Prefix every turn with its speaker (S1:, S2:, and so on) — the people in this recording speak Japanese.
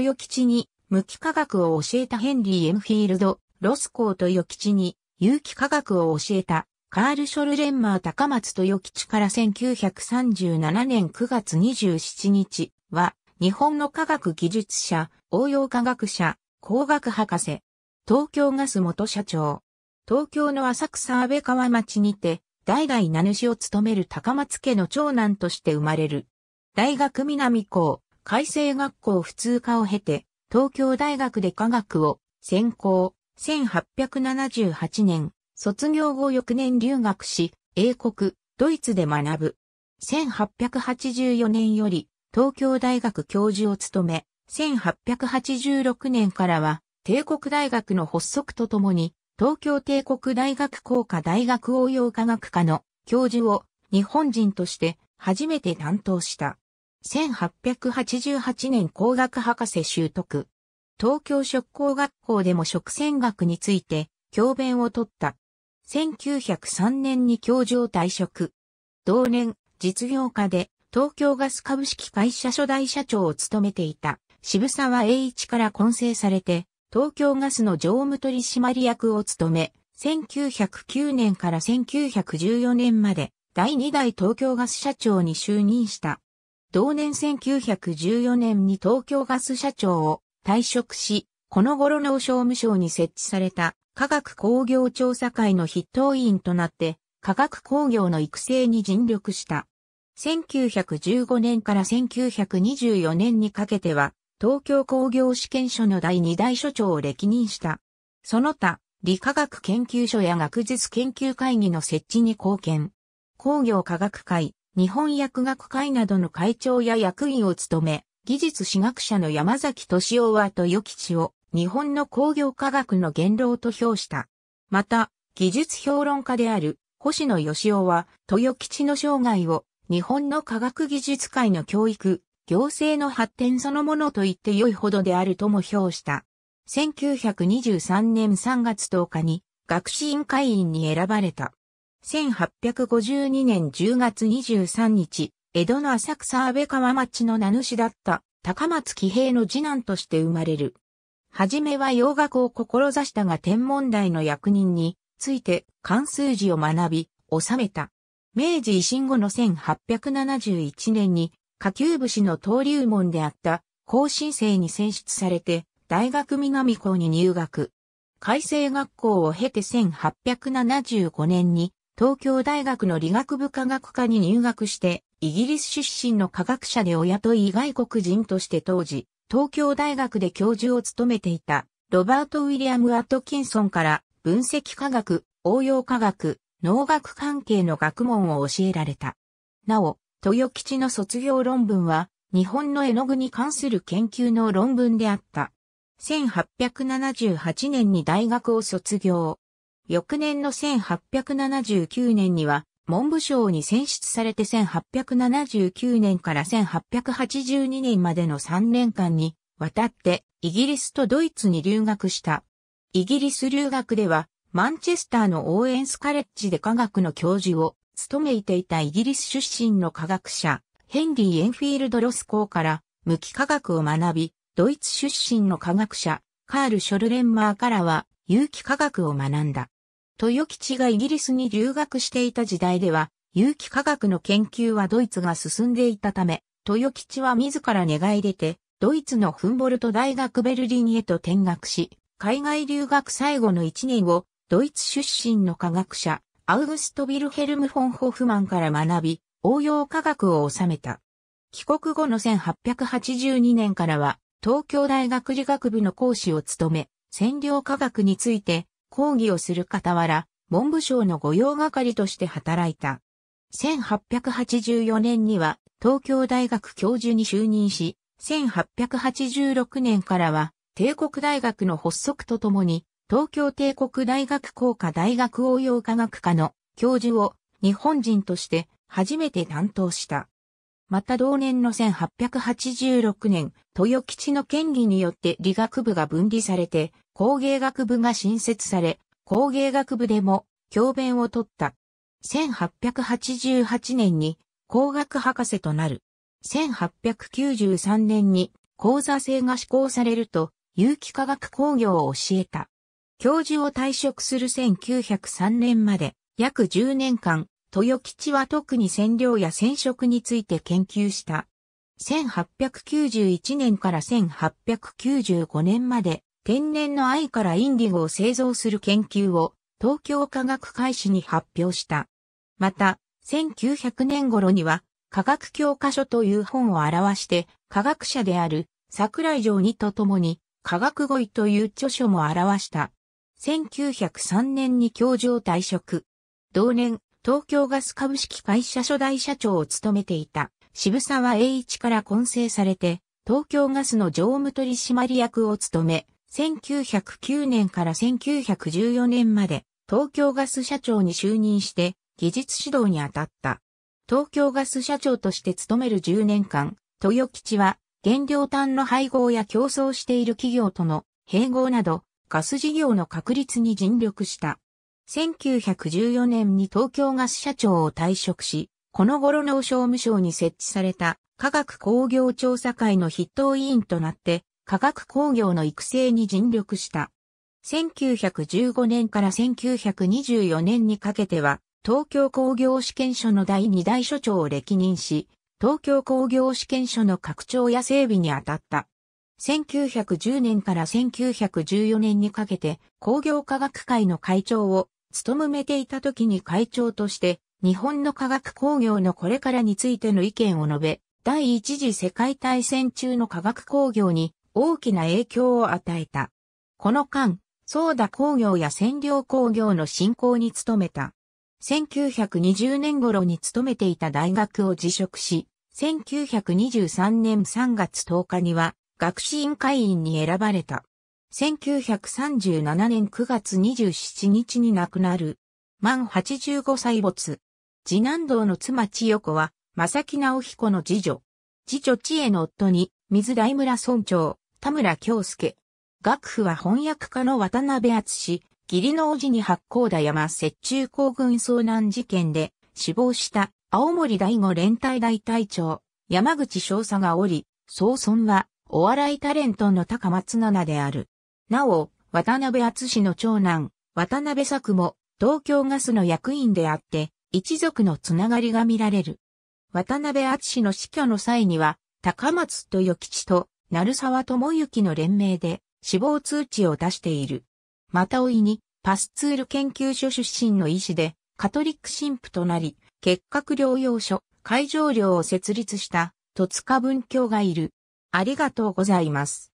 S1: 豊吉に無機化学を教えたヘンリー・エムフィールド、ロスコー豊吉に有機化学を教えたカール・ショルレンマー高松豊吉から1937年9月27日は日本の科学技術者、応用科学者、工学博士、東京ガス元社長、東京の浅草安倍川町にて代々名主を務める高松家の長男として生まれる。大学南校、改正学校普通科を経て、東京大学で科学を専攻、1878年、卒業後翌年留学し、英国、ドイツで学ぶ。1884年より東京大学教授を務め、1886年からは帝国大学の発足とともに、東京帝国大学工科大学応用科学科の教授を日本人として初めて担当した。1888年工学博士習得。東京職工学校でも食選学について教鞭を取った。1903年に教授を退職。同年、実業家で東京ガス株式会社初代社長を務めていた渋沢栄一から混成されて、東京ガスの常務取締役を務め、1909年から1914年まで第2代東京ガス社長に就任した。同年1914年に東京ガス社長を退職し、この頃の商務省に設置された科学工業調査会の筆頭委員となって科学工業の育成に尽力した。1915年から1924年にかけては東京工業試験所の第2代所長を歴任した。その他、理科学研究所や学術研究会議の設置に貢献。工業科学会、日本薬学会などの会長や役員を務め、技術史学者の山崎敏夫は豊吉を日本の工業科学の元老と評した。また、技術評論家である星野義夫は豊吉の生涯を日本の科学技術界の教育、行政の発展そのものと言って良いほどであるとも評した。1923年3月10日に学士院会員に選ばれた。1852年10月23日、江戸の浅草安倍川町の名主だった高松騎兵の次男として生まれる。はじめは洋楽を志したが天文台の役人について関数字を学び、収めた。明治維新後の1871年に下級武士の登竜門であった後進生に選出されて大学南校に入学。改正学校を経て1875年に東京大学の理学部科学科に入学して、イギリス出身の科学者でお雇い外国人として当時、東京大学で教授を務めていた、ロバート・ウィリアム・アトキンソンから、分析科学、応用科学、農学関係の学問を教えられた。なお、豊吉の卒業論文は、日本の絵の具に関する研究の論文であった。1878年に大学を卒業。翌年の1879年には文部省に選出されて1879年から1882年までの3年間に渡ってイギリスとドイツに留学した。イギリス留学ではマンチェスターのオーエンスカレッジで科学の教授を務めていたイギリス出身の科学者ヘンリー・エンフィールド・ロス校から無機科学を学び、ドイツ出身の科学者カール・ショルレンマーからは有機化学を学んだ。豊吉がイギリスに留学していた時代では、有機化学の研究はドイツが進んでいたため、豊吉は自ら寝返出て、ドイツのフンボルト大学ベルリンへと転学し、海外留学最後の1年を、ドイツ出身の科学者、アウグスト・ビルヘルム・フォン・ホフマンから学び、応用科学を収めた。帰国後の1882年からは、東京大学理学部の講師を務め、占領科学について、講義をする傍ら、文部省の御用係として働いた。1884年には東京大学教授に就任し、1886年からは帝国大学の発足とともに、東京帝国大学工科大学応用科学科の教授を日本人として初めて担当した。また同年の1886年、豊吉の権利によって理学部が分離されて、工芸学部が新設され、工芸学部でも教鞭を取った。1888年に工学博士となる。1893年に講座制が施行されると、有機化学工業を教えた。教授を退職する1903年まで、約10年間、豊吉は特に染料や染色について研究した。1891年から1895年まで天然の藍からインディゴを製造する研究を東京科学会誌に発表した。また、1900年頃には科学教科書という本を表して科学者である桜井城にとともに科学語彙という著書も表した。1903年に教授を退職。同年、東京ガス株式会社初代社長を務めていた渋沢栄一から混成されて、東京ガスの常務取締役を務め、1909年から1914年まで東京ガス社長に就任して技術指導に当たった。東京ガス社長として務める10年間、豊吉は原料炭の配合や競争している企業との併合などガス事業の確立に尽力した。1914年に東京ガス社長を退職し、この頃農商務省に設置された科学工業調査会の筆頭委員となって、科学工業の育成に尽力した。1915年から1924年にかけては、東京工業試験所の第2代所長を歴任し、東京工業試験所の拡張や整備に当たった。1910年から1914年にかけて工業科学会の会長を勤めていた時に会長として日本の科学工業のこれからについての意見を述べ、第一次世界大戦中の科学工業に大きな影響を与えた。この間、ソーダ工業や染料工業の振興に努めた。1920年頃に勤めていた大学を辞職し、1923年3月10日には学士院会員に選ばれた。1937年9月27日に亡くなる。満85歳没。次男堂の妻千代子は、正木直彦の次女。次女千恵の夫に、水大村村長、田村京介。学府は翻訳家の渡辺厚義理の叔父に八甲田山雪中行軍遭難事件で死亡した青森第五連隊大隊長、山口少佐がおり、総村はお笑いタレントの高松菜々である。なお、渡辺厚氏の長男、渡辺作も、東京ガスの役員であって、一族のつながりが見られる。渡辺厚氏の死去の際には、高松豊吉と鳴沢智之の連名で死亡通知を出している。またおいに、パスツール研究所出身の医師で、カトリック神父となり、結核療養所、会場料を設立した、戸塚文教がいる。ありがとうございます。